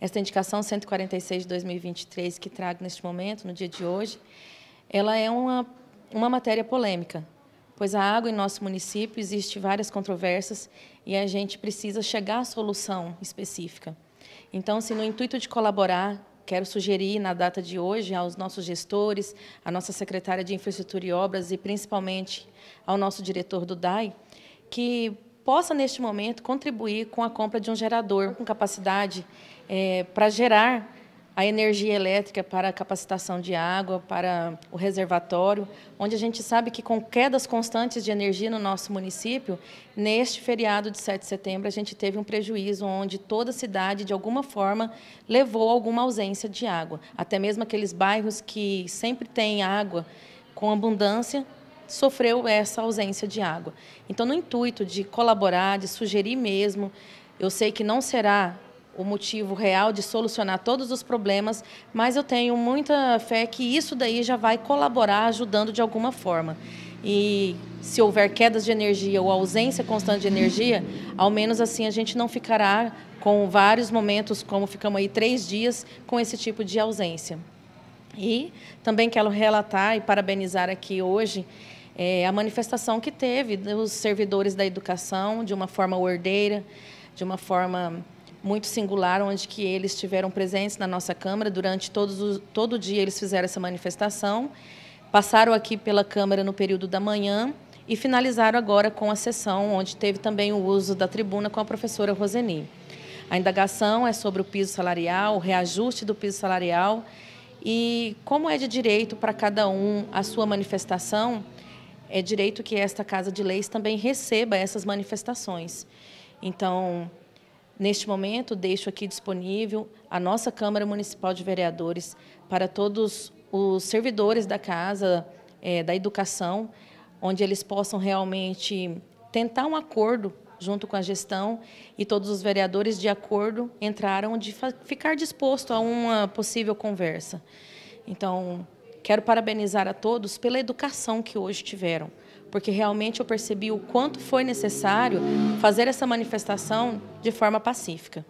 Esta indicação 146 de 2023 que trago neste momento, no dia de hoje, ela é uma, uma matéria polêmica, pois a água em nosso município existe várias controvérsias e a gente precisa chegar à solução específica. Então, se no intuito de colaborar, quero sugerir na data de hoje aos nossos gestores, à nossa secretária de Infraestrutura e Obras e principalmente ao nosso diretor do DAI, que possa, neste momento, contribuir com a compra de um gerador com capacidade é, para gerar a energia elétrica para a capacitação de água, para o reservatório, onde a gente sabe que com quedas constantes de energia no nosso município, neste feriado de 7 de setembro, a gente teve um prejuízo onde toda a cidade, de alguma forma, levou alguma ausência de água. Até mesmo aqueles bairros que sempre têm água com abundância, sofreu essa ausência de água. Então, no intuito de colaborar, de sugerir mesmo, eu sei que não será o motivo real de solucionar todos os problemas, mas eu tenho muita fé que isso daí já vai colaborar, ajudando de alguma forma. E se houver quedas de energia ou ausência constante de energia, ao menos assim a gente não ficará com vários momentos, como ficamos aí três dias, com esse tipo de ausência. E também quero relatar e parabenizar aqui hoje é, a manifestação que teve dos servidores da educação de uma forma ordeira, de uma forma muito singular, onde que eles tiveram presentes na nossa Câmara durante todos os, todo o dia eles fizeram essa manifestação, passaram aqui pela Câmara no período da manhã e finalizaram agora com a sessão, onde teve também o uso da tribuna com a professora Roseni. A indagação é sobre o piso salarial, o reajuste do piso salarial e como é de direito para cada um a sua manifestação, é direito que esta Casa de Leis também receba essas manifestações. Então, neste momento, deixo aqui disponível a nossa Câmara Municipal de Vereadores para todos os servidores da Casa é, da Educação, onde eles possam realmente tentar um acordo junto com a gestão e todos os vereadores de acordo entraram de ficar disposto a uma possível conversa. Então, Quero parabenizar a todos pela educação que hoje tiveram, porque realmente eu percebi o quanto foi necessário fazer essa manifestação de forma pacífica.